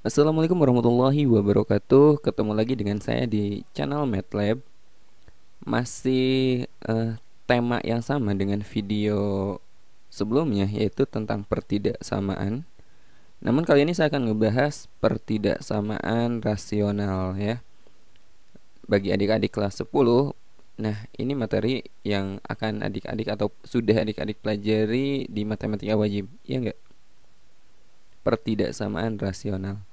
Assalamualaikum warahmatullahi wabarakatuh. Ketemu lagi dengan saya di channel MATLAB. Masih uh, tema yang sama dengan video sebelumnya yaitu tentang pertidaksamaan. Namun kali ini saya akan ngebahas pertidaksamaan rasional ya. Bagi adik-adik kelas 10, nah ini materi yang akan adik-adik atau sudah adik-adik pelajari di matematika wajib, ya enggak? Pertidaksamaan rasional.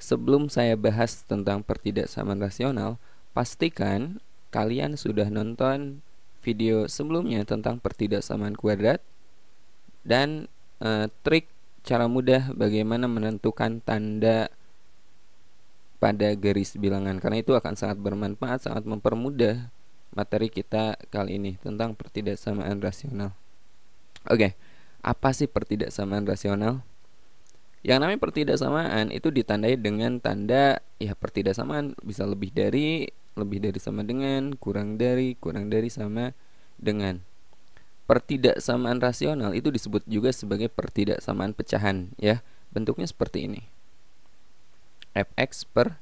Sebelum saya bahas tentang pertidaksamaan rasional, pastikan kalian sudah nonton video sebelumnya tentang pertidaksamaan kuadrat dan e, trik cara mudah bagaimana menentukan tanda pada garis bilangan karena itu akan sangat bermanfaat sangat mempermudah materi kita kali ini tentang pertidaksamaan rasional. Oke, apa sih pertidaksamaan rasional? Yang namanya pertidaksamaan itu ditandai dengan tanda ya pertidaksamaan bisa lebih dari, lebih dari sama dengan, kurang dari, kurang dari sama dengan. Pertidaksamaan rasional itu disebut juga sebagai pertidaksamaan pecahan ya. Bentuknya seperti ini. Fx per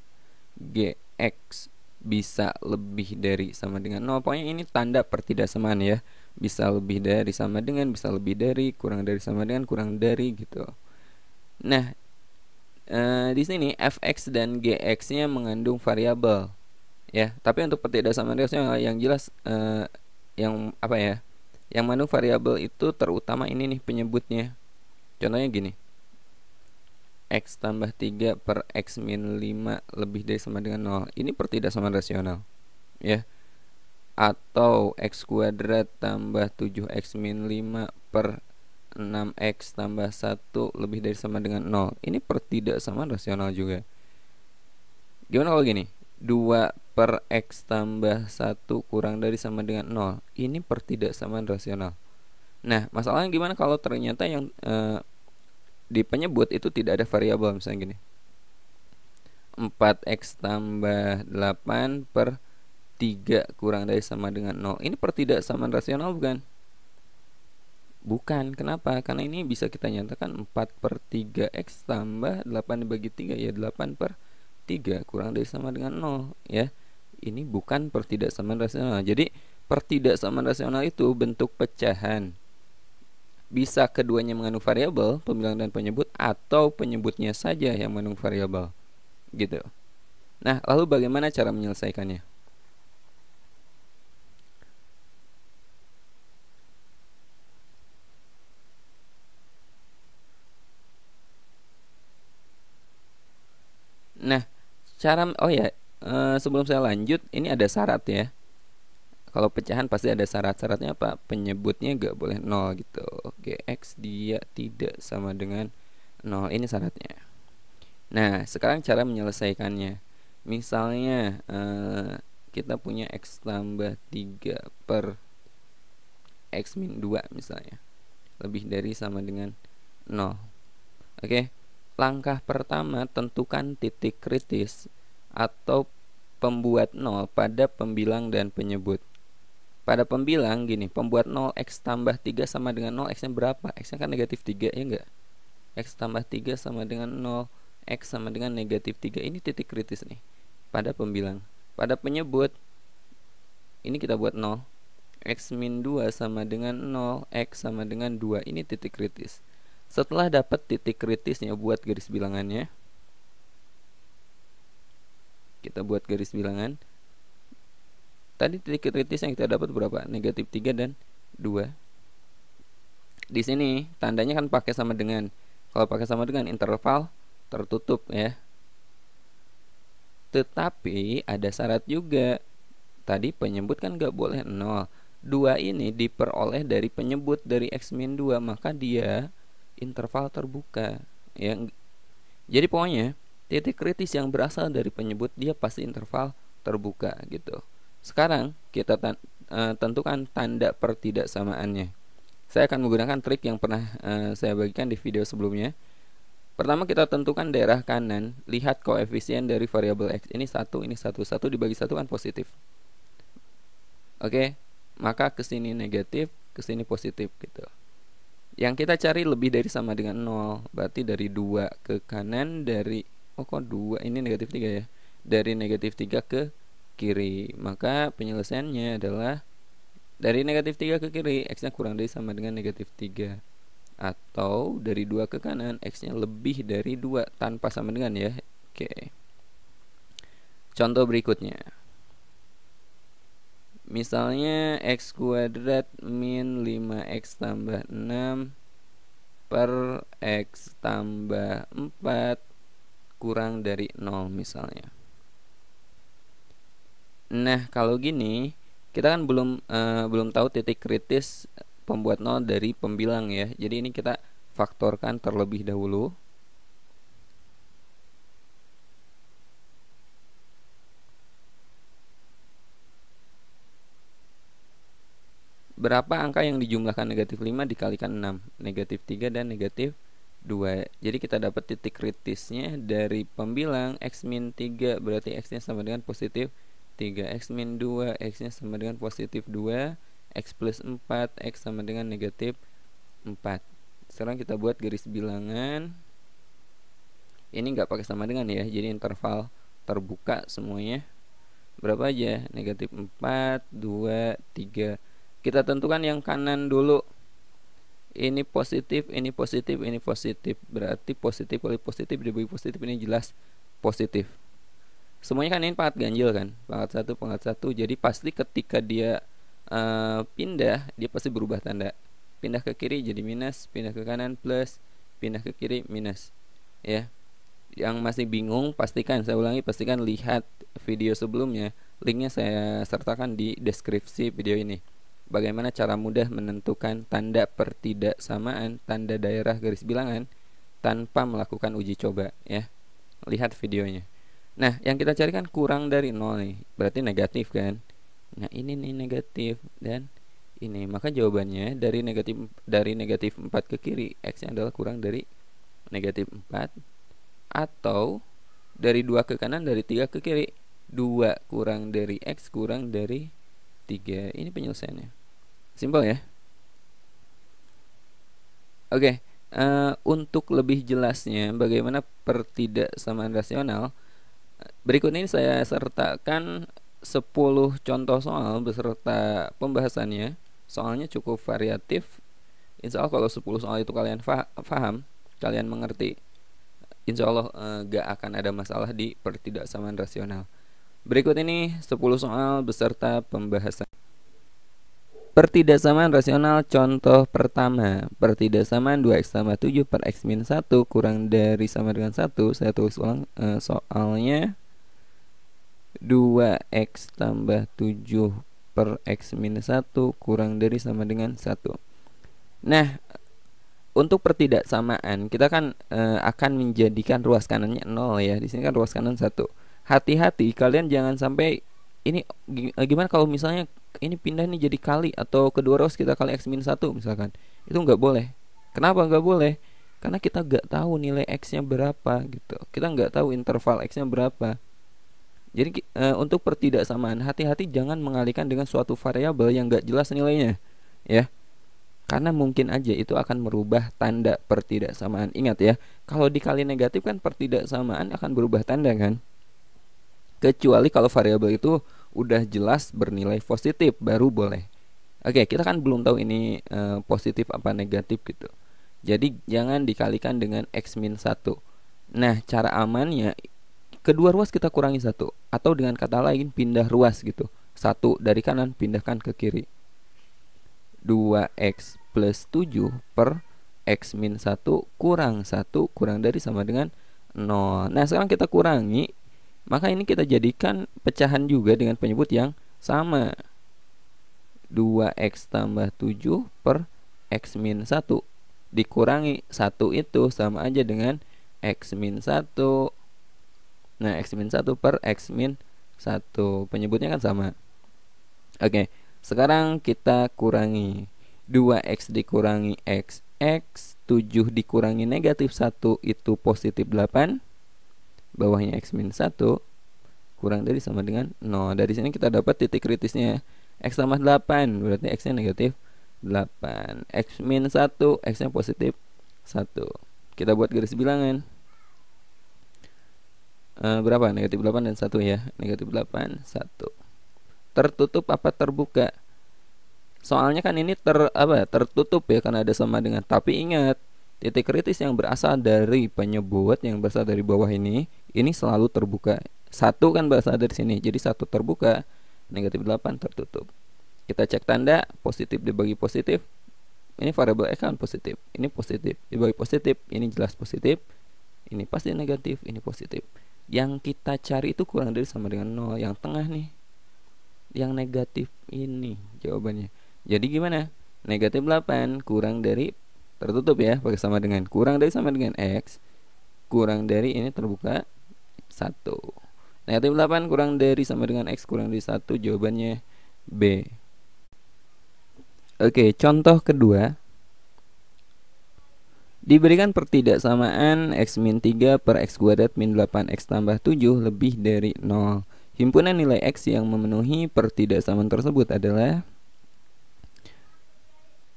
gx bisa lebih dari sama dengan nol pokoknya ini tanda pertidaksamaan ya bisa lebih dari sama dengan bisa lebih dari kurang dari sama dengan kurang dari gitu Nah, e, di sini nih fx dan gx-nya mengandung variabel. Ya, tapi untuk pertidaksamaan matriksnya yang jelas e, yang apa ya? Yang mengandung variabel itu terutama ini nih penyebutnya. Contohnya gini. X tambah 3 per X min 5 lebih dari sama dengan 0 Ini pertidaksamaan rasional ya Atau X kuadrat tambah 7X min 5 per 6x tambah 1 lebih dari sama dengan 0 Ini pertidak sama rasional juga Gimana kalau gini 2 per x tambah 1 kurang dari sama dengan 0 Ini pertidak sama rasional Nah masalahnya gimana kalau ternyata yang e, Di penyebut itu tidak ada variabel Misalnya gini 4x tambah 8 per 3 kurang dari sama dengan 0 Ini pertidak sama rasional bukan? Bukan, kenapa? Karena ini bisa kita nyatakan 4 per 3x tambah 8 dibagi 3 ya 8 per 3 kurang dari sama dengan 0 ya Ini bukan pertidaksamaan rasional Jadi pertidaksamaan rasional itu bentuk pecahan Bisa keduanya mengandung variabel pembilang dan penyebut Atau penyebutnya saja yang mengandung variabel Gitu Nah lalu bagaimana cara menyelesaikannya? cara oh ya e, sebelum saya lanjut ini ada syarat ya kalau pecahan pasti ada syarat-syaratnya apa penyebutnya gak boleh nol gitu gx dia tidak sama dengan nol ini syaratnya nah sekarang cara menyelesaikannya misalnya e, kita punya x tambah 3 per x min 2 misalnya lebih dari sama dengan nol oke okay? Langkah pertama tentukan titik kritis atau pembuat nol pada pembilang dan penyebut. Pada pembilang gini, pembuat 0x tambah 3 sama dengan 0x-nya berapa? X-nya kan negatif 3 ya enggak? X tambah 3 sama dengan 0 X sama dengan negatif 3 Ini titik kritis nih Pada pembilang Pada penyebut Ini kita buat 0 X min 2 sama dengan 0 X sama dengan 2 Ini titik kritis setelah dapat titik kritisnya buat garis bilangannya. Kita buat garis bilangan. Tadi titik kritis yang kita dapat berapa? Negatif 3 dan 2. Di sini tandanya kan pakai sama dengan. Kalau pakai sama dengan interval tertutup ya. Tetapi ada syarat juga. Tadi penyebut kan nggak boleh 0. 2 ini diperoleh dari penyebut dari x-2 maka dia interval terbuka yang jadi pokoknya titik kritis yang berasal dari penyebut dia pasti interval terbuka gitu sekarang kita tan eh, tentukan tanda pertidaksamaannya saya akan menggunakan trik yang pernah uh, saya bagikan di video sebelumnya Pertama kita tentukan daerah kanan, lihat koefisien dari variabel x ini satu, ini satu, satu dibagi satu kan positif. Oke, maka kesini negatif, kesini positif gitu yang kita cari lebih dari sama dengan 0 berarti dari 2 ke kanan dari oh kok 2 ini negatif 3 ya dari negatif 3 ke kiri maka penyelesaiannya adalah dari negatif 3 ke kiri x nya kurang dari sama dengan negatif 3 atau dari 2 ke kanan x nya lebih dari 2 tanpa sama dengan ya oke okay. contoh berikutnya Misalnya x kuadrat min 5x tambah 6 per x tambah 4 kurang dari 0 misalnya. Nah, kalau gini kita kan belum uh, belum tahu titik kritis pembuat nol dari pembilang ya. Jadi ini kita faktorkan terlebih dahulu. berapa angka yang dijumlahkan negatif 5 dikalikan 6 negatif 3 dan negatif 2 jadi kita dapat titik kritisnya dari pembilang x min 3 berarti x nya sama dengan positif 3 x min 2 x nya sama dengan positif 2 x plus 4 x sama dengan negatif 4 sekarang kita buat garis bilangan ini nggak pakai sama dengan ya jadi interval terbuka semuanya berapa aja negatif 4 2 3 kita tentukan yang kanan dulu ini positif ini positif ini positif berarti positif kali positif dibagi positif ini jelas positif semuanya kan ini pangkat ganjil kan pangkat satu pangkat satu jadi pasti ketika dia uh, pindah dia pasti berubah tanda pindah ke kiri jadi minus pindah ke kanan plus pindah ke kiri minus ya yang masih bingung pastikan saya ulangi pastikan lihat video sebelumnya linknya saya sertakan di deskripsi video ini bagaimana cara mudah menentukan tanda pertidaksamaan tanda daerah garis bilangan tanpa melakukan uji coba ya. Lihat videonya. Nah, yang kita cari kan kurang dari nol nih, berarti negatif kan? Nah, ini nih negatif dan ini. Maka jawabannya dari negatif dari negatif 4 ke kiri x-nya adalah kurang dari negatif 4 atau dari 2 ke kanan dari 3 ke kiri 2 kurang dari X kurang dari 3 ini penyelesaiannya Simple ya. Oke, okay. uh, eh, untuk lebih jelasnya bagaimana pertidaksamaan rasional, berikut ini saya sertakan 10 contoh soal beserta pembahasannya. Soalnya cukup variatif. Insya Allah kalau 10 soal itu kalian faham kalian mengerti, insya Allah uh, gak akan ada masalah di pertidaksamaan rasional. Berikut ini 10 soal beserta pembahasan. Pertidaksamaan rasional contoh pertama Pertidaksamaan 2x tambah 7 per x min 1 kurang dari sama dengan 1 Saya tulis ulang e, soalnya 2x tambah 7 per x min 1 kurang dari sama dengan 1 Nah untuk pertidaksamaan kita kan e, akan menjadikan ruas kanannya 0 ya di sini kan ruas kanan 1 Hati-hati kalian jangan sampai ini eh, gimana kalau misalnya ini pindah nih jadi kali atau kedua rows kita kali x minus satu misalkan itu nggak boleh kenapa nggak boleh karena kita nggak tahu nilai x-nya berapa gitu kita nggak tahu interval x-nya berapa jadi e, untuk pertidaksamaan hati-hati jangan mengalihkan dengan suatu variabel yang nggak jelas nilainya ya karena mungkin aja itu akan merubah tanda pertidaksamaan ingat ya kalau dikali negatif kan pertidaksamaan akan berubah tanda kan kecuali kalau variabel itu udah jelas bernilai positif baru boleh. Oke, kita kan belum tahu ini e, positif apa negatif gitu. Jadi jangan dikalikan dengan x min 1. Nah, cara amannya kedua ruas kita kurangi satu atau dengan kata lain pindah ruas gitu. Satu dari kanan pindahkan ke kiri. 2x plus 7 per x min 1 kurang 1 kurang dari sama dengan 0. Nah, sekarang kita kurangi maka ini kita jadikan pecahan juga dengan penyebut yang sama 2x tambah 7 per x min 1 dikurangi 1 itu sama aja dengan x min 1 nah x min 1 per x min 1 penyebutnya kan sama oke sekarang kita kurangi 2x dikurangi x x 7 dikurangi negatif 1 itu positif 8 bawahnya x min 1 kurang dari sama dengan 0 nah, dari sini kita dapat titik kritisnya x tambah 8 berarti x nya negatif 8 x min 1 x nya positif 1 kita buat garis bilangan e, berapa negatif 8 dan 1 ya negatif 8 1 tertutup apa terbuka soalnya kan ini ter apa tertutup ya karena ada sama dengan tapi ingat titik kritis yang berasal dari penyebut yang berasal dari bawah ini ini selalu terbuka satu kan bahasa dari sini jadi satu terbuka negatif 8 tertutup kita cek tanda positif dibagi positif ini variabel x kan positif ini positif dibagi positif ini jelas positif ini pasti negatif ini positif yang kita cari itu kurang dari sama dengan nol yang tengah nih yang negatif ini jawabannya jadi gimana negatif 8 kurang dari tertutup ya pakai sama dengan kurang dari sama dengan x kurang dari ini terbuka 1 Negatif 8 kurang dari sama dengan X kurang dari 1 Jawabannya B Oke, contoh kedua Diberikan pertidaksamaan X min 3 per X kuadrat min 8X tambah 7 lebih dari 0 Himpunan nilai X yang memenuhi pertidaksamaan tersebut adalah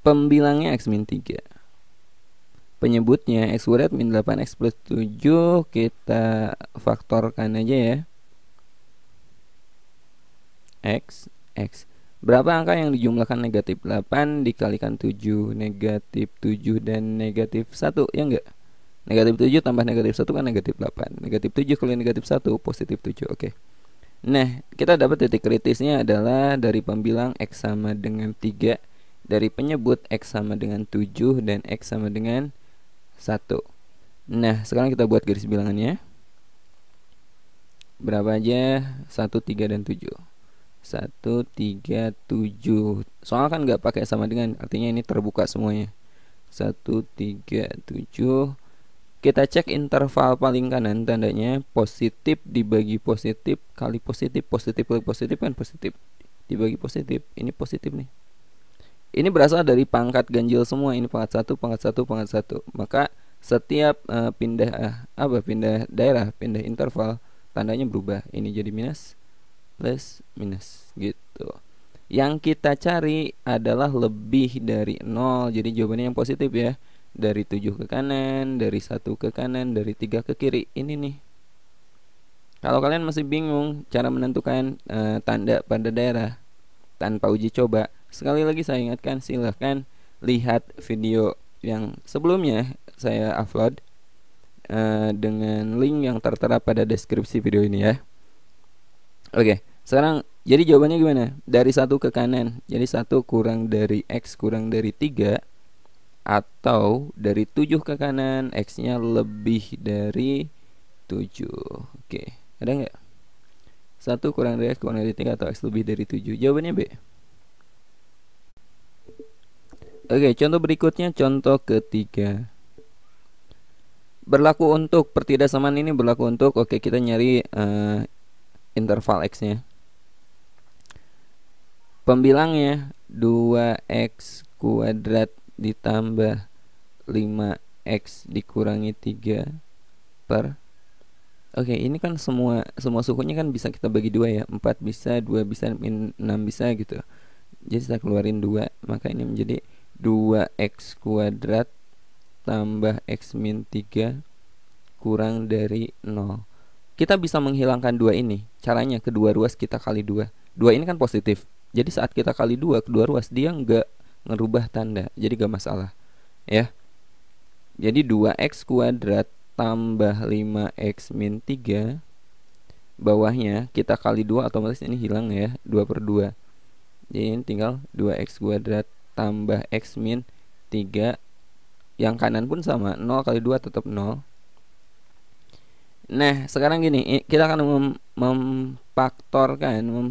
Pembilangnya X min 3 penyebutnya X kuadrat min 8X plus 7 kita faktorkan aja ya X X Berapa angka yang dijumlahkan negatif 8 dikalikan 7 Negatif 7 dan negatif 1 Ya enggak? Negatif 7 tambah negatif 1 kan negatif 8 Negatif 7 kali negatif 1 positif 7 Oke okay. Nah kita dapat titik kritisnya adalah Dari pembilang X sama dengan 3 Dari penyebut X sama dengan 7 Dan X sama dengan 1 Nah sekarang kita buat garis bilangannya Berapa aja 1, 3, dan 7 1, 3, 7 Soalnya kan gak pakai sama dengan Artinya ini terbuka semuanya 1, 3, 7 Kita cek interval paling kanan Tandanya positif dibagi positif Kali positif, positif kali positif kan positif Dibagi positif, ini positif nih ini berasal dari pangkat ganjil semua. Ini pangkat satu, pangkat satu, pangkat satu. Maka setiap uh, pindah uh, apa pindah daerah, pindah interval tandanya berubah. Ini jadi minus, plus, minus gitu. Yang kita cari adalah lebih dari nol. Jadi jawabannya yang positif ya. Dari tujuh ke kanan, dari satu ke kanan, dari tiga ke kiri. Ini nih. Kalau kalian masih bingung cara menentukan uh, tanda pada daerah tanpa uji coba, Sekali lagi saya ingatkan silahkan lihat video yang sebelumnya saya upload uh, dengan link yang tertera pada deskripsi video ini ya. Oke, sekarang jadi jawabannya gimana? Dari satu ke kanan. Jadi satu kurang dari x kurang dari tiga atau dari 7 ke kanan x-nya lebih dari 7. Oke, ada nggak? satu kurang dari x kurang dari tiga atau x lebih dari tujuh Jawabannya B. Oke, contoh berikutnya contoh ketiga. Berlaku untuk pertidaksamaan ini berlaku untuk oke kita nyari uh, interval x-nya. Pembilangnya 2x kuadrat ditambah 5x dikurangi 3 per Oke, ini kan semua semua sukunya kan bisa kita bagi dua ya. 4 bisa, 2 bisa, 6 bisa gitu. Jadi kita keluarin dua maka ini menjadi 2x kuadrat tambah x min 3 kurang dari 0 Kita bisa menghilangkan dua ini Caranya kedua ruas kita kali dua Dua ini kan positif Jadi saat kita kali dua kedua ruas dia nggak ngerubah tanda Jadi nggak masalah Ya Jadi 2x kuadrat tambah 5x min 3 Bawahnya kita kali dua otomatis ini hilang ya 2 per 2 Jadi ini tinggal 2x kuadrat tambah X min 3 yang kanan pun sama 0 kali 2 tetap 0 nah sekarang gini kita akan mem memfaktorkan mem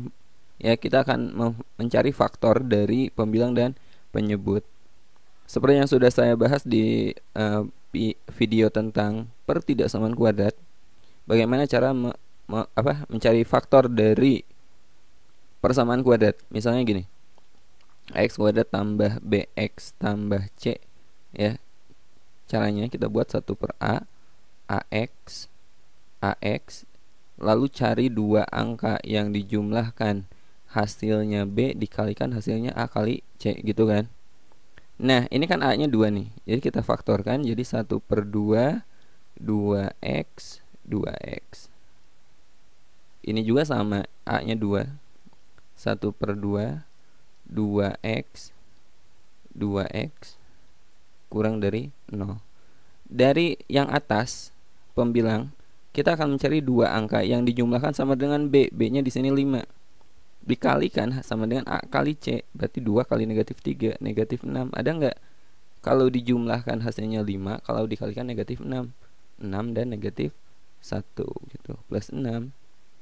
ya kita akan mem mencari faktor dari pembilang dan penyebut seperti yang sudah saya bahas di uh, video tentang pertidaksamaan kuadrat bagaimana cara me me apa mencari faktor dari persamaan kuadrat misalnya gini X kuadrat tambah BX tambah C ya caranya kita buat satu per A AX AX lalu cari dua angka yang dijumlahkan hasilnya B dikalikan hasilnya A kali C gitu kan Nah ini kan A nya dua nih jadi kita faktorkan jadi satu per dua dua x dua x ini juga sama A nya dua satu per dua 2x 2x kurang dari 0 dari yang atas pembilang kita akan mencari dua angka yang dijumlahkan sama dengan b b-nya di sini 5 dikalikan sama dengan a kali c berarti 2 kali negatif 3 negatif 6 ada nggak kalau dijumlahkan hasilnya 5 kalau dikalikan negatif 6 6 dan negatif 1 gitu plus 6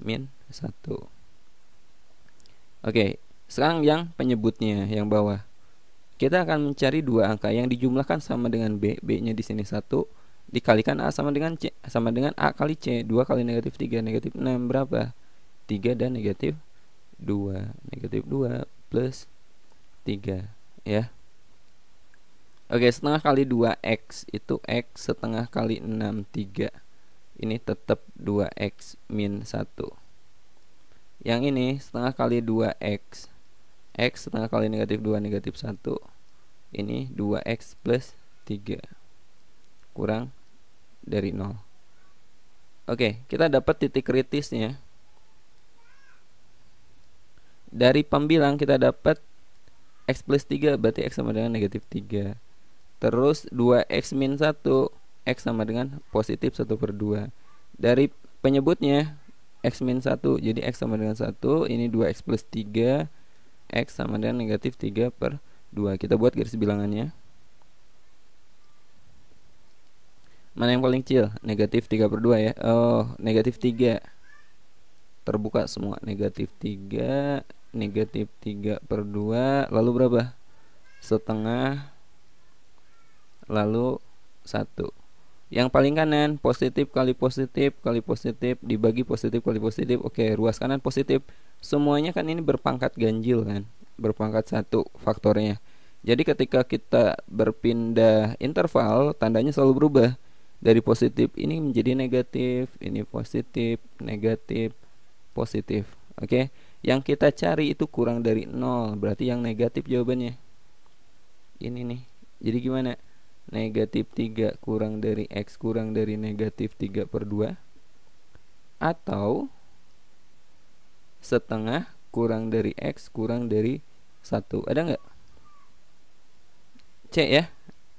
min 1 Oke, sekarang yang penyebutnya yang bawah. Kita akan mencari dua angka yang dijumlahkan sama dengan B. B-nya di sini satu dikalikan A sama dengan C sama dengan A kali C. dua kali negatif tiga negatif enam berapa? tiga dan negatif dua Negatif dua plus tiga ya. Oke, setengah kali dua x itu x setengah kali enam tiga Ini tetap dua x min satu Yang ini setengah kali dua x X setengah kali negatif 2 negatif 1 Ini 2X plus 3 Kurang dari 0 Oke, kita dapat titik kritisnya Dari pembilang kita dapat X plus 3 berarti X sama dengan negatif 3 Terus 2X min 1 X sama dengan positif 1 per 2 Dari penyebutnya X min 1 jadi X sama dengan 1 Ini 2X plus 3 X sama dengan negatif 3 per 2 Kita buat garis bilangannya Mana yang paling kecil? Negatif 3 per 2 ya Oh, negatif 3 Terbuka semua Negatif 3 Negatif 3 per 2 Lalu berapa? Setengah Lalu 1 yang paling kanan positif kali positif kali positif dibagi positif kali positif oke ruas kanan positif semuanya kan ini berpangkat ganjil kan berpangkat satu faktornya jadi ketika kita berpindah interval tandanya selalu berubah dari positif ini menjadi negatif ini positif negatif positif oke yang kita cari itu kurang dari nol berarti yang negatif jawabannya ini nih jadi gimana negatif 3 kurang dari X kurang dari negatif 3 per 2 atau setengah kurang dari X kurang dari 1 ada nggak? C ya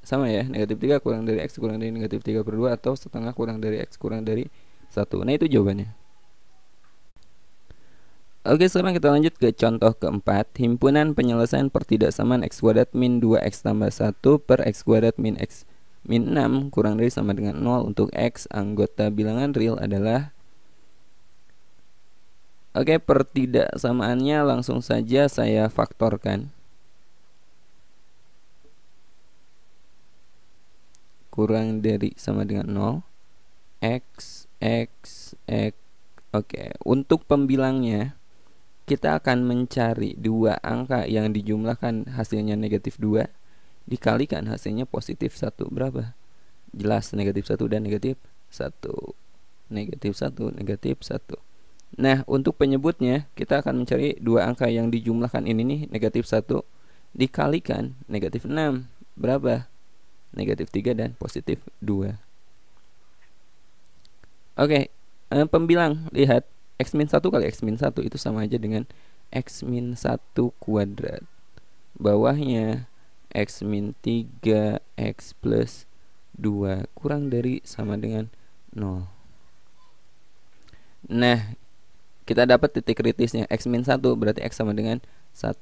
sama ya negatif 3 kurang dari X kurang dari negatif 3 per 2 atau setengah kurang dari X kurang dari 1 nah itu jawabannya Oke, sekarang kita lanjut ke contoh keempat, himpunan penyelesaian pertidaksamaan x kuadrat min 2x tambah 1 per x kuadrat min x min 6 kurang dari sama dengan 0 untuk x anggota bilangan real adalah Oke, pertidaksamaannya langsung saja saya faktorkan. Kurang dari sama dengan 0 x x x Oke, untuk pembilangnya kita akan mencari dua angka yang dijumlahkan hasilnya negatif 2 dikalikan hasilnya positif 1 berapa? Jelas negatif 1 dan negatif 1 negatif 1 negatif 1 Nah untuk penyebutnya kita akan mencari dua angka yang dijumlahkan ini nih negatif 1 dikalikan negatif 6 berapa? Negatif 3 dan positif 2 Oke, okay, eh, pembilang lihat X-1 min kali X-1 min itu sama aja dengan X-1 min kuadrat Bawahnya X-3 min X plus 2 Kurang dari sama dengan 0 Nah kita dapat titik kritisnya X-1 min berarti X sama dengan 1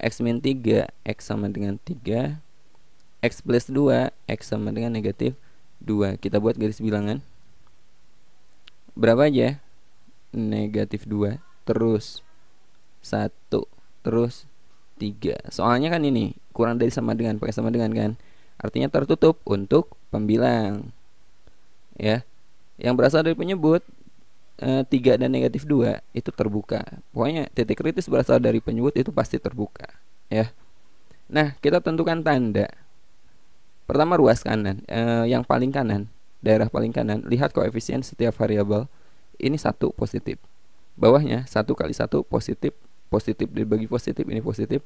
X-3 min X sama dengan 3 X plus 2 X sama dengan negatif 2 Kita buat garis bilangan Berapa aja? negatif 2 terus 1 terus 3 soalnya kan ini kurang dari sama dengan pakai sama dengan kan artinya tertutup untuk pembilang ya yang berasal dari penyebut e, eh, 3 dan negatif 2 itu terbuka pokoknya titik kritis berasal dari penyebut itu pasti terbuka ya nah kita tentukan tanda pertama ruas kanan e, yang paling kanan daerah paling kanan lihat koefisien setiap variabel ini satu positif bawahnya satu kali satu positif positif dibagi positif ini positif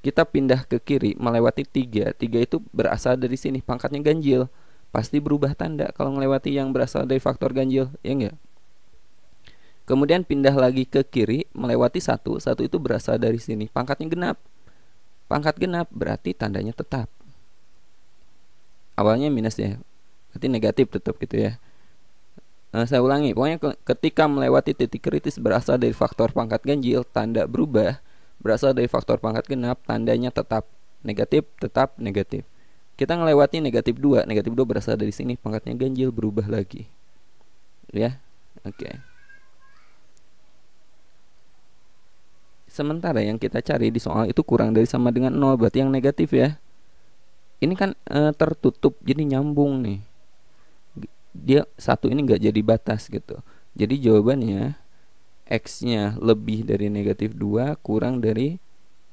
kita pindah ke kiri melewati tiga tiga itu berasal dari sini pangkatnya ganjil pasti berubah tanda kalau melewati yang berasal dari faktor ganjil ya enggak kemudian pindah lagi ke kiri melewati satu satu itu berasal dari sini pangkatnya genap pangkat genap berarti tandanya tetap awalnya minus ya berarti negatif tetap gitu ya Nah, saya ulangi, pokoknya ketika melewati titik kritis berasal dari faktor pangkat ganjil, tanda berubah, berasal dari faktor pangkat genap, tandanya tetap negatif, tetap negatif. Kita melewati negatif 2, negatif 2 berasal dari sini, pangkatnya ganjil berubah lagi. Ya, oke. Okay. Sementara yang kita cari di soal itu kurang dari sama dengan 0, berarti yang negatif ya. Ini kan e, tertutup, jadi nyambung nih dia satu ini nggak jadi batas gitu jadi jawabannya x nya lebih dari negatif 2 kurang dari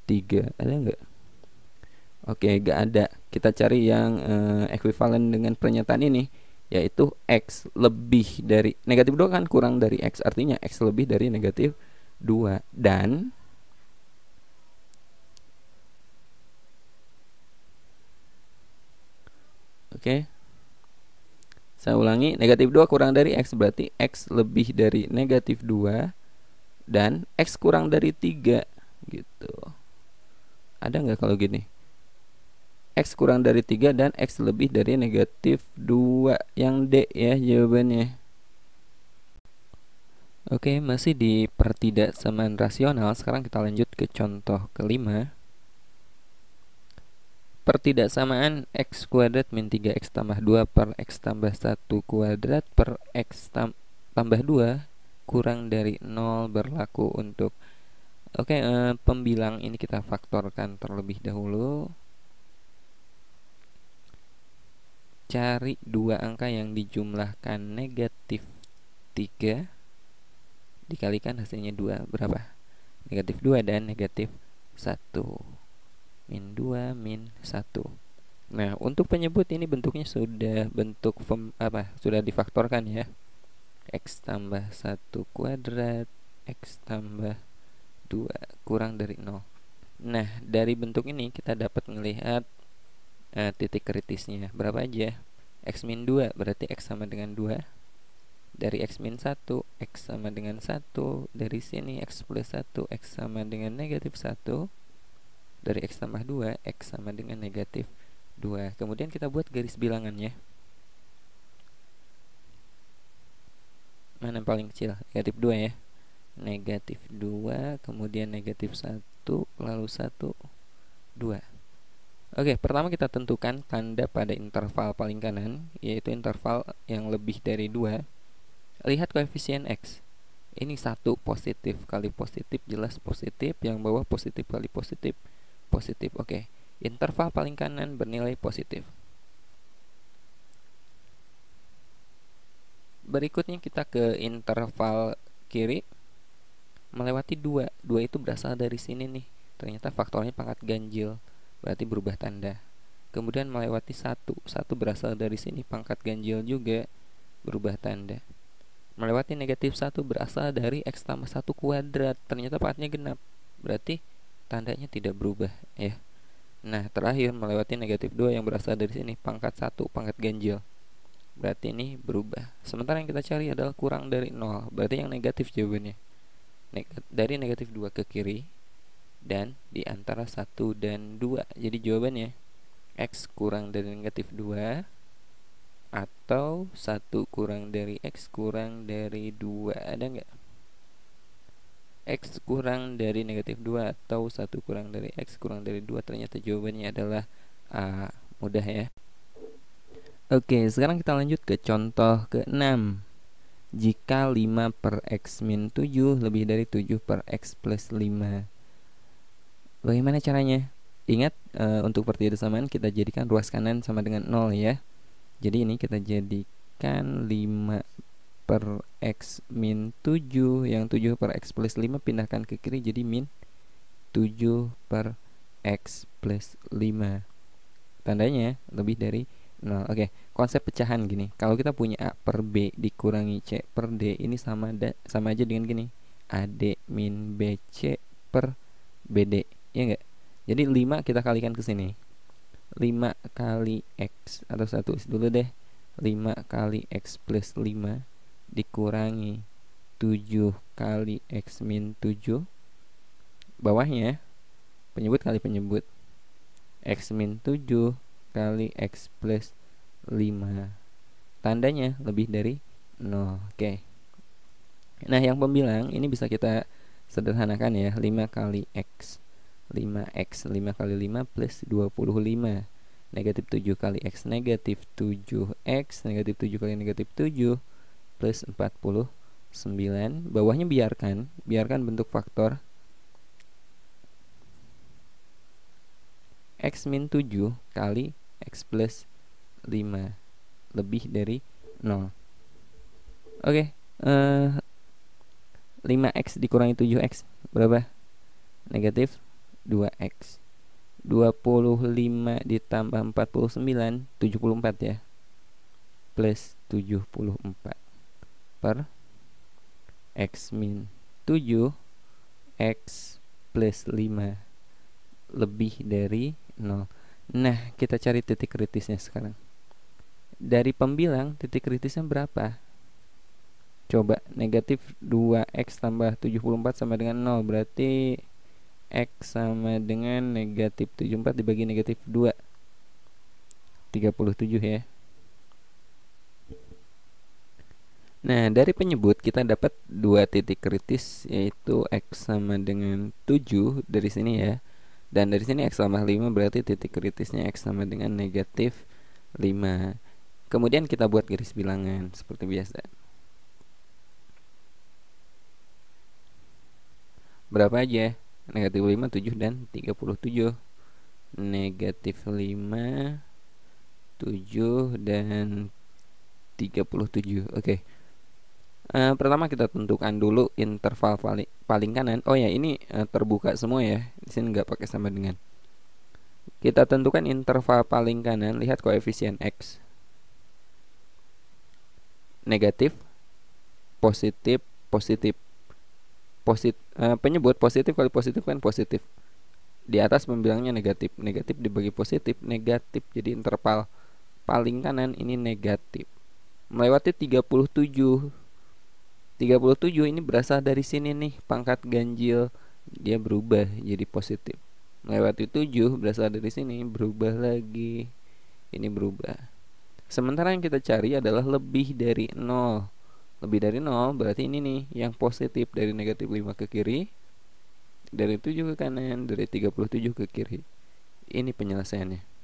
3 ada nggak oke nggak ada kita cari yang uh, eh, ekuivalen dengan pernyataan ini yaitu x lebih dari negatif 2 kan kurang dari x artinya x lebih dari negatif 2 dan oke okay, saya ulangi, negatif 2 kurang dari X berarti X lebih dari negatif 2 dan X kurang dari 3 gitu. Ada nggak kalau gini? X kurang dari 3 dan X lebih dari negatif 2 yang D ya jawabannya. Oke, masih di pertidaksamaan rasional. Sekarang kita lanjut ke contoh kelima. Pertidaksamaan x kuadrat min 3x tambah 2 per x tambah 1 kuadrat per x tambah 2 kurang dari 0 berlaku untuk Oke, okay, eh, pembilang ini kita faktorkan terlebih dahulu. Cari dua angka yang dijumlahkan negatif 3 dikalikan hasilnya 2 berapa? Negatif 2 dan negatif 1 min 2 min 1 nah untuk penyebut ini bentuknya sudah bentuk fem, apa sudah difaktorkan ya x tambah 1 kuadrat x tambah 2 kurang dari 0 nah dari bentuk ini kita dapat melihat uh, titik kritisnya berapa aja x min 2 berarti x sama dengan 2 dari x min 1 x sama dengan 1 dari sini x plus 1 x sama dengan negatif 1 dari X tambah 2 X sama dengan negatif 2 kemudian kita buat garis bilangannya mana yang paling kecil negatif 2 ya negatif 2 kemudian negatif 1 lalu 1 2 Oke, pertama kita tentukan tanda pada interval paling kanan, yaitu interval yang lebih dari 2. Lihat koefisien X. Ini satu positif kali positif jelas positif, yang bawah positif kali positif positif. Oke, interval paling kanan bernilai positif. Berikutnya kita ke interval kiri melewati dua. Dua itu berasal dari sini nih. Ternyata faktornya pangkat ganjil, berarti berubah tanda. Kemudian melewati satu. Satu berasal dari sini pangkat ganjil juga berubah tanda melewati negatif satu berasal dari x tambah 1 kuadrat ternyata pangkatnya genap berarti tandanya tidak berubah ya. Nah, terakhir melewati negatif 2 yang berasal dari sini, pangkat 1, pangkat ganjil. Berarti ini berubah. Sementara yang kita cari adalah kurang dari 0, berarti yang negatif jawabannya. Neg dari negatif 2 ke kiri dan di antara 1 dan 2. Jadi jawabannya x kurang dari negatif 2 atau 1 kurang dari x kurang dari 2. Ada nggak? X kurang dari negatif 2 atau 1 kurang dari X kurang dari 2 ternyata jawabannya adalah A mudah ya Oke sekarang kita lanjut ke contoh ke 6 jika 5 per X min 7 lebih dari 7 per X plus 5 bagaimana caranya ingat e, untuk pertidaksamaan kita jadikan ruas kanan sama dengan 0 ya jadi ini kita jadikan 5 per X min 7 yang 7 per X plus 5 pindahkan ke kiri jadi min 7 per X plus 5 tandanya lebih dari 0 oke okay. konsep pecahan gini kalau kita punya A per B dikurangi C per D ini sama da, sama aja dengan gini AD min BC per BD ya enggak jadi 5 kita kalikan ke sini 5 kali X atau satu dulu deh 5 kali X plus 5 dikurangi 7 kali X min 7 bawahnya ya, penyebut kali penyebut X min 7 kali X plus 5 tandanya lebih dari 0 oke okay. nah yang pembilang ini bisa kita sederhanakan ya 5 kali X 5X 5 kali 5 plus 25 negatif 7 kali X negatif 7X negatif 7 kali negatif 7 plus 49 bawahnya biarkan biarkan bentuk faktor x min 7 kali x plus 5 lebih dari 0 oke okay, uh, 5x dikurangi 7x berapa? negatif 2x 25 ditambah 49 74 ya plus 74 per X min 7 X plus 5 lebih dari 0 Nah kita cari titik kritisnya sekarang Dari pembilang titik kritisnya berapa? Coba negatif 2x tambah 74 sama dengan 0 Berarti X sama dengan negatif 74 dibagi negatif 2 37 ya Nah, dari penyebut kita dapat dua titik kritis yaitu X sama dengan 7 dari sini ya. Dan dari sini X tambah 5 berarti titik kritisnya X sama dengan negatif 5. Kemudian kita buat garis bilangan seperti biasa. Berapa aja? Negatif 5, 7, dan 37 Negatif 5, 7, dan 37 Oke okay uh, pertama kita tentukan dulu interval paling, paling kanan oh ya ini uh, terbuka semua ya di sini nggak pakai sama dengan kita tentukan interval paling kanan lihat koefisien x negatif positif positif Posit, uh, penyebut positif kali positif kan positif di atas membilangnya negatif negatif dibagi positif negatif jadi interval paling kanan ini negatif melewati 37 37 ini berasal dari sini nih pangkat ganjil dia berubah jadi positif melewati 7 berasal dari sini berubah lagi ini berubah sementara yang kita cari adalah lebih dari 0 lebih dari 0 berarti ini nih yang positif dari negatif 5 ke kiri dari 7 ke kanan dari 37 ke kiri ini penyelesaiannya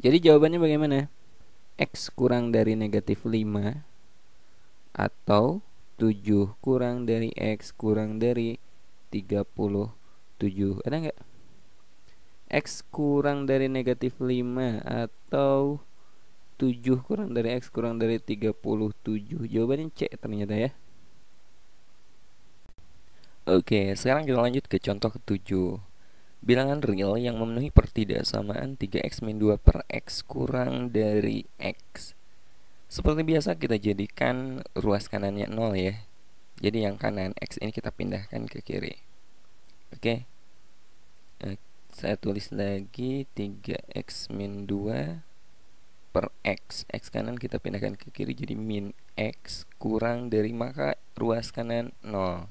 jadi jawabannya bagaimana? X kurang dari negatif 5 atau 7 kurang dari X kurang dari 37 ada nggak X kurang dari negatif 5 atau 7 kurang dari X kurang dari 37 jawabannya C ternyata ya Oke sekarang kita lanjut ke contoh ketujuh Bilangan real yang memenuhi pertidaksamaan 3x-2 per x kurang dari x seperti biasa kita jadikan ruas kanannya 0 ya. Jadi yang kanan X ini kita pindahkan ke kiri. Oke. Eh, saya tulis lagi 3X min 2 per X. X kanan kita pindahkan ke kiri jadi min X kurang dari maka ruas kanan 0.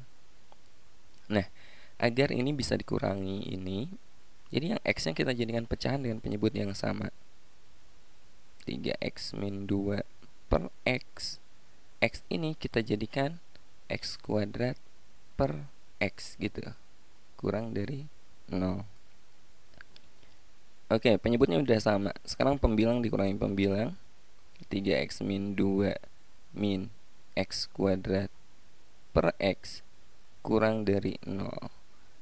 Nah, agar ini bisa dikurangi ini, jadi yang X-nya kita jadikan pecahan dengan penyebut yang sama. 3X min 2 per x x ini kita jadikan x kuadrat per x gitu kurang dari 0 oke penyebutnya udah sama sekarang pembilang dikurangi pembilang 3x min 2 min x kuadrat per x kurang dari 0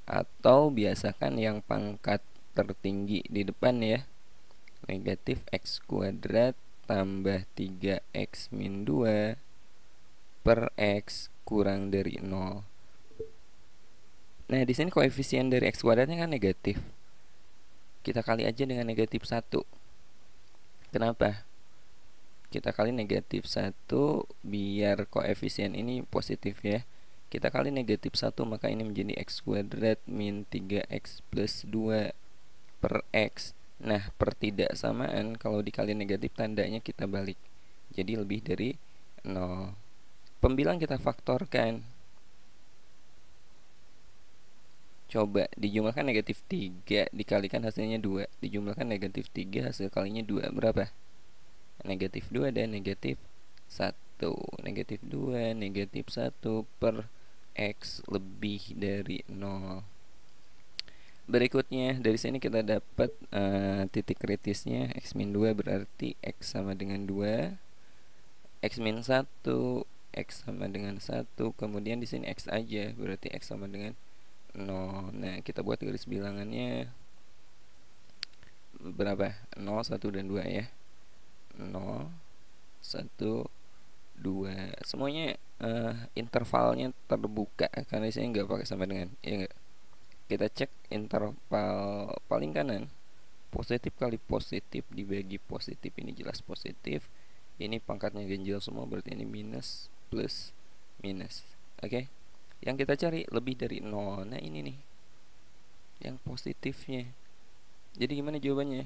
atau biasakan yang pangkat tertinggi di depan ya negatif x kuadrat tambah 3x min 2 per x kurang dari 0 nah di sini koefisien dari x kuadratnya kan negatif kita kali aja dengan negatif 1 kenapa? kita kali negatif 1 biar koefisien ini positif ya kita kali negatif 1 maka ini menjadi x kuadrat min 3x plus 2 per x Nah, pertidaksamaan kalau dikali negatif tandanya kita balik. Jadi lebih dari 0. Pembilang kita faktorkan. Coba dijumlahkan negatif 3 dikalikan hasilnya 2. Dijumlahkan negatif 3 hasil kalinya 2 berapa? Negatif 2 dan negatif 1. Negatif 2, negatif 1 per X lebih dari 0 berikutnya dari sini kita dapat uh, titik kritisnya x min 2 berarti x sama dengan 2 x min 1 x sama dengan 1 kemudian di sini x aja berarti x sama dengan 0 nah kita buat garis bilangannya berapa 0 1 dan 2 ya 0 1 2 semuanya uh, intervalnya terbuka karena di sini nggak pakai sama dengan ya enggak kita cek interval paling kanan positif kali positif dibagi positif ini jelas positif ini pangkatnya ganjil semua berarti ini minus plus minus oke okay? yang kita cari lebih dari nol nah ini nih yang positifnya jadi gimana jawabannya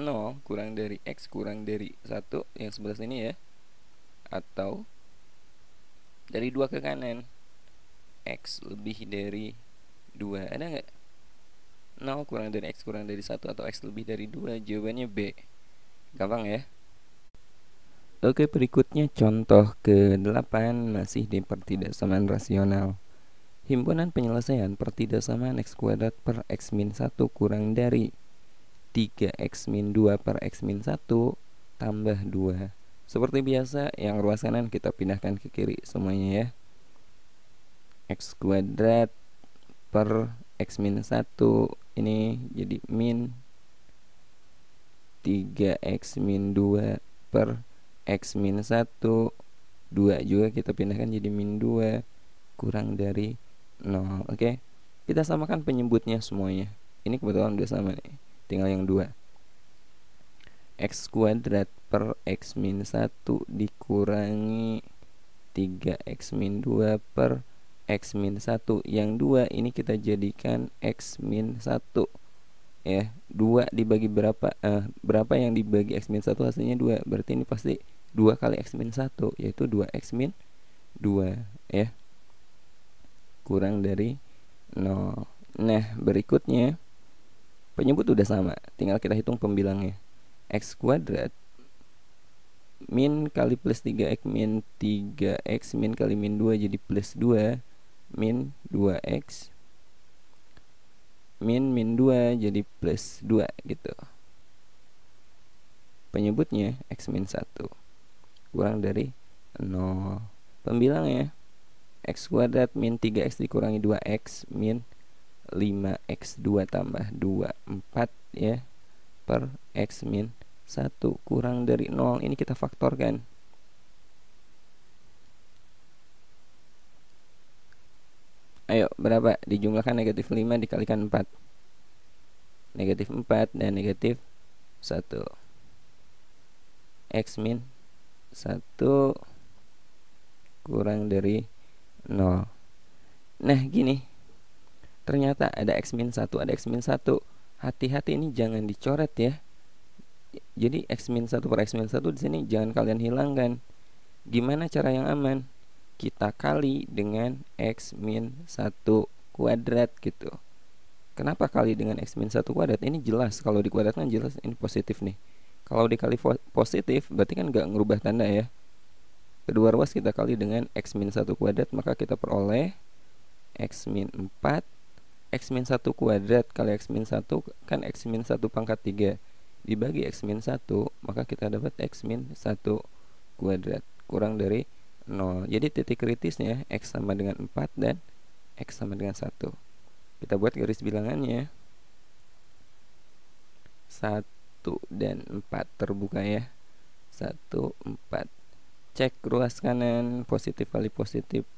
nol kurang dari x kurang dari satu yang sebelah sini ya atau dari dua ke kanan x lebih dari 2 ada nggak 0 kurang dari X kurang dari 1 atau X lebih dari 2 jawabannya B gampang ya Oke berikutnya contoh ke-8 masih di pertidaksamaan rasional Himpunan penyelesaian pertidaksamaan X kuadrat per X min 1 kurang dari 3X min 2 per X min 1 tambah 2 Seperti biasa yang ruas kanan kita pindahkan ke kiri semuanya ya X kuadrat per x minus 1 ini jadi min 3x min 2 per x minus 1 2 juga kita pindahkan jadi min 2 kurang dari 0 oke okay? kita samakan penyebutnya semuanya ini kebetulan udah sama nih tinggal yang 2 x kuadrat per x minus 1 dikurangi 3x min 2 per x X min 1 Yang 2 ini kita jadikan X min 1 Ya 2 dibagi berapa eh, Berapa yang dibagi X min 1 hasilnya 2 Berarti ini pasti 2 kali X min 1 Yaitu 2X min 2 Ya Kurang dari 0 Nah berikutnya Penyebut udah sama Tinggal kita hitung pembilangnya X kuadrat min kali plus 3x min 3x min kali min 2 jadi plus 2 min 2x min min 2 jadi plus 2 gitu penyebutnya x min 1 kurang dari 0 pembilangnya x kuadrat min 3x dikurangi 2x min 5x2 tambah 2 4 ya per x min 1 kurang dari 0 ini kita faktorkan Ayo berapa dijumlahkan negatif 5 dikalikan 4 Negatif 4 dan negatif 1 X min 1 kurang dari 0 Nah gini Ternyata ada X min 1 ada X min 1 Hati-hati ini jangan dicoret ya Jadi X min 1 per X min 1 di sini jangan kalian hilangkan Gimana cara yang aman? kita kali dengan x min 1 kuadrat gitu kenapa kali dengan x min 1 kuadrat ini jelas kalau dikuadratkan jelas ini positif nih kalau dikali positif berarti kan nggak ngerubah tanda ya kedua ruas kita kali dengan x min 1 kuadrat maka kita peroleh x min 4 x min 1 kuadrat kali x min 1 kan x min 1 pangkat 3 dibagi x min 1 maka kita dapat x min 1 kuadrat kurang dari 0 jadi titik kritisnya X sama dengan 4 dan X sama dengan 1 kita buat garis bilangannya 1 dan 4 terbuka ya 1, 4 cek ruas kanan positif kali positif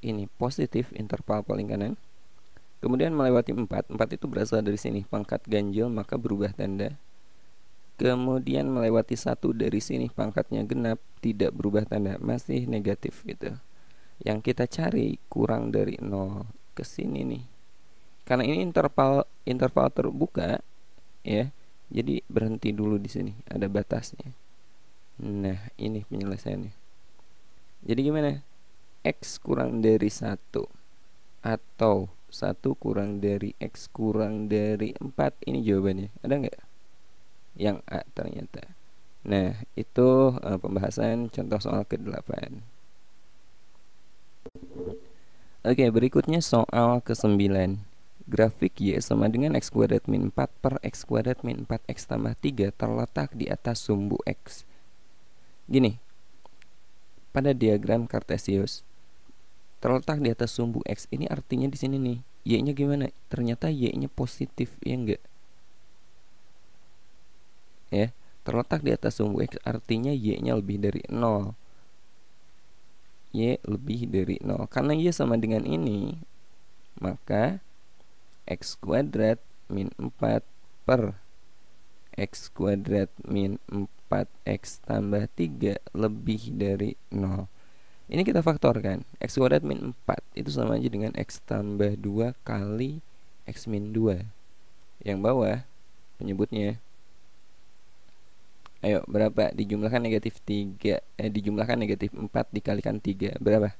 ini positif interval paling kanan kemudian melewati 4 4 itu berasal dari sini pangkat ganjil maka berubah tanda kemudian melewati 1 dari sini pangkatnya genap tidak berubah tanda masih negatif gitu yang kita cari kurang dari nol ke sini nih karena ini interval interval terbuka ya jadi berhenti dulu di sini ada batasnya nah ini penyelesaiannya jadi gimana x kurang dari satu atau satu kurang dari x kurang dari 4 ini jawabannya ada nggak yang a ternyata Nah, itu uh, pembahasan contoh soal ke-8. Oke, berikutnya soal ke-9. Grafik Y sama dengan X kuadrat min 4 per X kuadrat min 4X tambah 3 terletak di atas sumbu X. Gini, pada diagram Cartesius, terletak di atas sumbu X ini artinya di sini nih, Y-nya gimana? Ternyata Y-nya positif, ya enggak? Ya, terletak di atas sumbu X artinya Y-nya lebih dari 0 Y lebih dari 0 Karena Y sama dengan ini Maka X kuadrat min 4 per X kuadrat min 4 X tambah 3 lebih dari 0 Ini kita faktorkan X kuadrat min 4 itu sama aja dengan X tambah 2 kali X min 2 Yang bawah penyebutnya Ayo berapa dijumlahkan negatif 3 eh, Dijumlahkan negatif 4 dikalikan 3 Berapa?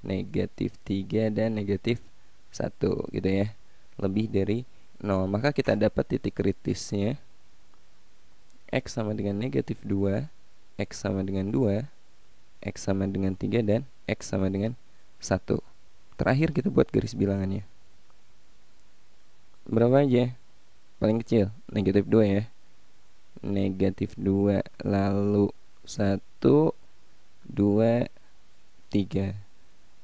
Negatif 3 dan negatif 1 gitu ya Lebih dari 0 Maka kita dapat titik kritisnya X sama dengan negatif 2 X sama dengan 2 X sama dengan 3 dan X sama dengan 1 Terakhir kita buat garis bilangannya Berapa aja? Paling kecil, negatif 2 ya negatif 2 lalu 1 2 3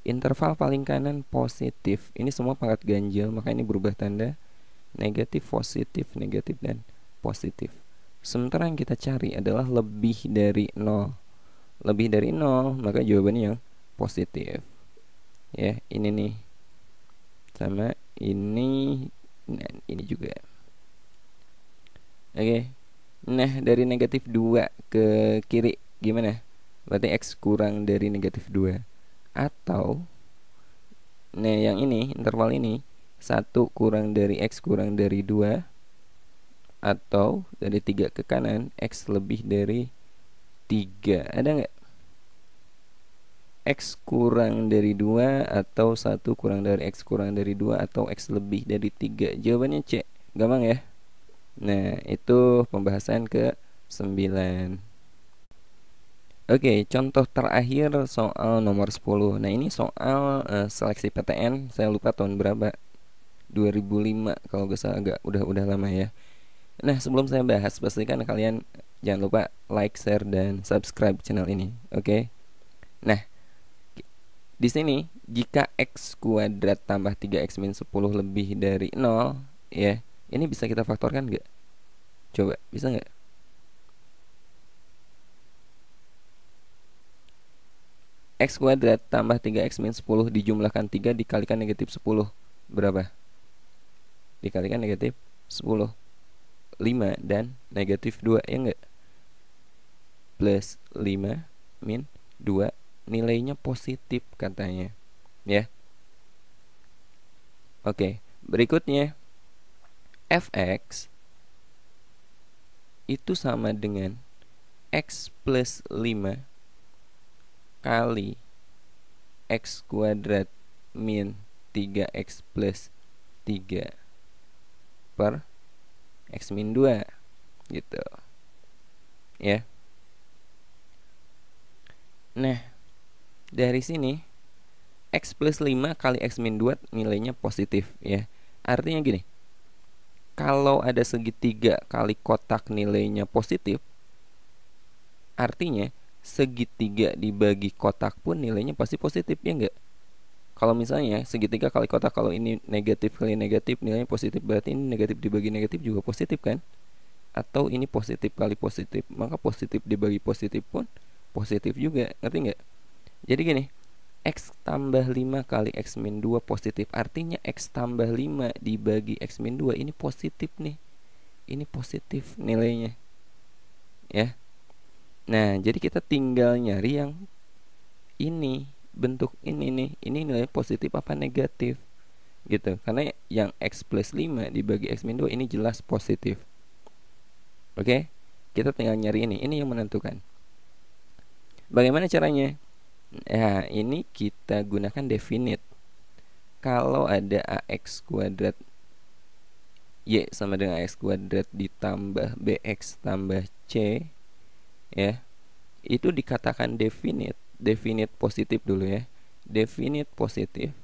interval paling kanan positif ini semua pangkat ganjil maka ini berubah tanda negatif positif negatif dan positif sementara yang kita cari adalah lebih dari 0 lebih dari 0 maka jawabannya yang positif ya ini nih sama ini dan ini juga oke okay. Nah dari negatif 2 ke kiri gimana? Berarti X kurang dari negatif 2 Atau Nah yang ini interval ini 1 kurang dari X kurang dari 2 Atau dari 3 ke kanan X lebih dari 3 Ada nggak? X kurang dari 2 atau 1 kurang dari X kurang dari 2 atau X lebih dari 3 Jawabannya C Gampang ya Nah, itu pembahasan ke sembilan Oke, contoh terakhir soal nomor 10. Nah, ini soal uh, seleksi PTN, saya lupa tahun berapa. 2005 kalau gak salah agak udah udah lama ya. Nah, sebelum saya bahas pastikan kalian jangan lupa like, share dan subscribe channel ini. Oke. Nah, di sini jika x kuadrat tambah 3x minus 10 lebih dari 0 ya ini bisa kita faktorkan nggak? Coba, bisa nggak? X kuadrat tambah 3X min 10 dijumlahkan 3 dikalikan negatif 10 Berapa? Dikalikan negatif 10 5 dan negatif 2 ya enggak? Plus 5 min 2 nilainya positif katanya ya Oke berikutnya fx itu sama dengan x plus 5 kali x kuadrat min 3x plus 3 per x min 2 gitu ya nah dari sini x plus 5 kali x min 2 nilainya positif ya artinya gini kalau ada segitiga kali kotak nilainya positif, artinya segitiga dibagi kotak pun nilainya pasti positif ya enggak? Kalau misalnya segitiga kali kotak kalau ini negatif kali negatif nilainya positif berarti ini negatif dibagi negatif juga positif kan? Atau ini positif kali positif maka positif dibagi positif pun positif juga ngerti nggak? Jadi gini X tambah 5 kali X min 2 positif Artinya X tambah 5 dibagi X min 2 Ini positif nih Ini positif nilainya Ya Nah jadi kita tinggal nyari yang Ini Bentuk ini nih Ini nilai positif apa negatif gitu Karena yang X plus 5 dibagi X min 2 ini jelas positif Oke Kita tinggal nyari ini Ini yang menentukan Bagaimana caranya? Nah, ini kita gunakan definite. Kalau ada AX kuadrat Y sama dengan AX kuadrat ditambah BX tambah C, ya, itu dikatakan definite. Definite positif dulu ya. Definite positif.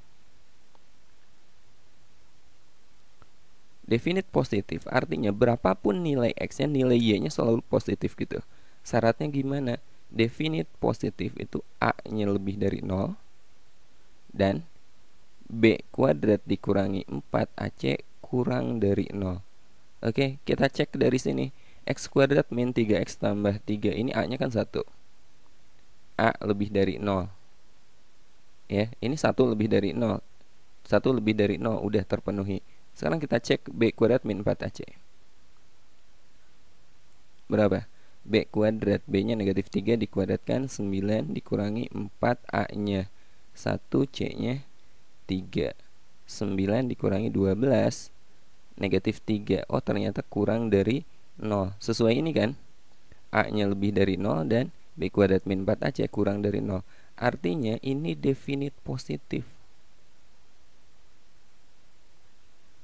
Definite positif artinya berapapun nilai X-nya, nilai Y-nya selalu positif gitu. Syaratnya gimana? definite positif itu A-nya lebih dari 0 dan B kuadrat dikurangi 4AC kurang dari 0. Oke, kita cek dari sini. X kuadrat min 3X tambah 3 ini A-nya kan 1. A lebih dari 0. Ya, ini 1 lebih dari 0. 1 lebih dari 0 udah terpenuhi. Sekarang kita cek B kuadrat min 4AC. Berapa? B kuadrat B nya negatif 3 dikuadratkan 9 dikurangi 4 A nya 1 C nya 3 9 dikurangi 12 negatif 3 Oh ternyata kurang dari 0 sesuai ini kan A nya lebih dari 0 dan B kuadrat min 4 AC kurang dari 0 Artinya ini definite positif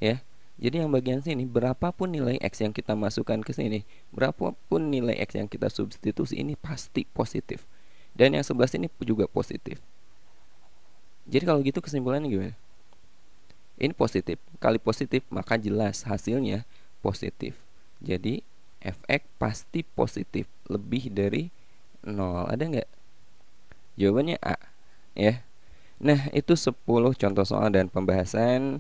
Ya jadi yang bagian sini berapapun nilai x yang kita masukkan ke sini, berapapun nilai x yang kita substitusi ini pasti positif. Dan yang sebelah sini juga positif. Jadi kalau gitu kesimpulannya gimana? Ini positif. Kali positif maka jelas hasilnya positif. Jadi fx pasti positif lebih dari 0. Ada nggak? Jawabannya A, ya. Nah, itu 10 contoh soal dan pembahasan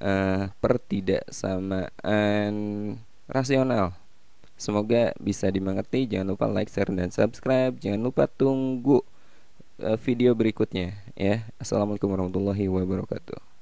uh, eh, pertidaksamaan rasional. Semoga bisa dimengerti. Jangan lupa like, share, dan subscribe. Jangan lupa tunggu eh, video berikutnya ya. Assalamualaikum warahmatullahi wabarakatuh.